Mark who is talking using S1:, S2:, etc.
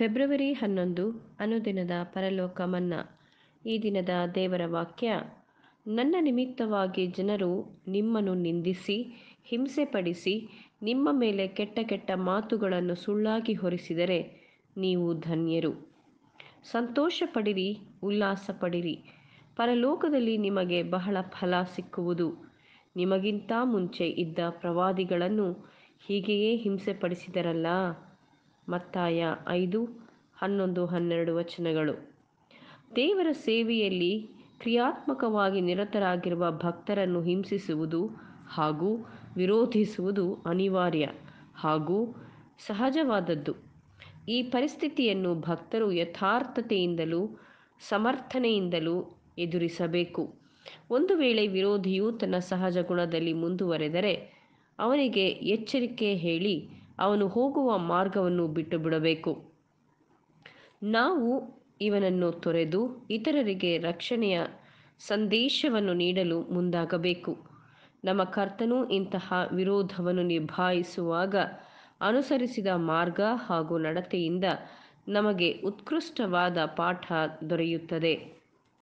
S1: February ಹನ್ನೊಂದು ಅನುದಿನದ ಪರಲೋಕ ಮನ್ನಾ ಈ ದಿನದ ದೇವರ ವಾಕ್ಯ ನನ್ನ ನಿಮಿತ್ತವಾಗಿ ಜನರು ನಿಮ್ಮನ್ನು ನಿಂದಿಸಿ ಪಡಿಸಿ ನಿಮ್ಮ ಮೇಲೆ ಕೆಟ್ಟ ಕೆಟ್ಟ ಮಾತುಗಳನ್ನು ಸುಳ್ಳಾಗಿ ಹೊರಿಸಿದರೆ ನೀವು ಧನ್ಯರು ಸಂತೋಷ ಪಡಿರಿ ಉಲ್ಲಾಸ ಪಡಿರಿ ಪರಲೋಕದಲ್ಲಿ ನಿಮಗೆ ಬಹಳ ಫಲ ಸಿಕ್ಕುವುದು ನಿಮಗಿಂತ ಮುಂಚೆ ಇದ್ದ ಪ್ರವಾದಿಗಳನ್ನು ಹೀಗೆಯೇ ಹಿಂಸೆ ಪಡಿಸಿದರಲ್ಲ ಮತ್ತಾಯ ಐದು ಹನ್ನೊಂದು ಹನ್ನೆರಡು ವಚನಗಳು ದೇವರ ಸೇವೆಯಲ್ಲಿ ಕ್ರಿಯಾತ್ಮಕವಾಗಿ ನಿರತರಾಗಿರುವ ಭಕ್ತರನ್ನು ಹಿಂಸಿಸುವುದು ಹಾಗೂ ವಿರೋಧಿಸುವುದು ಅನಿವಾರ್ಯ ಹಾಗೂ ಸಹಜವಾದದ್ದು ಈ ಪರಿಸ್ಥಿತಿಯನ್ನು ಭಕ್ತರು ಯಥಾರ್ಥತೆಯಿಂದಲೂ ಸಮರ್ಥನೆಯಿಂದಲೂ ಎದುರಿಸಬೇಕು ಒಂದು ವೇಳೆ ವಿರೋಧಿಯು ತನ್ನ ಸಹಜ ಗುಣದಲ್ಲಿ ಮುಂದುವರೆದರೆ ಅವನಿಗೆ ಎಚ್ಚರಿಕೆ ಹೇಳಿ ಅವನು ಹೋಗುವ ಮಾರ್ಗವನ್ನು ಬಿಟ್ಟು ಬಿಡಬೇಕು ನಾವು ಇವನನ್ನು ತೊರೆದು ಇತರರಿಗೆ ರಕ್ಷಣೆಯ ಸಂದೇಶವನ್ನು ನೀಡಲು ಮುಂದಾಗಬೇಕು ನಮ್ಮ ಕರ್ತನು ಇಂತಹ ವಿರೋಧವನ್ನು ನಿಭಾಯಿಸುವಾಗ ಅನುಸರಿಸಿದ ಮಾರ್ಗ ಹಾಗೂ ನಡತೆಯಿಂದ ನಮಗೆ ಉತ್ಕೃಷ್ಟವಾದ ಪಾಠ ದೊರೆಯುತ್ತದೆ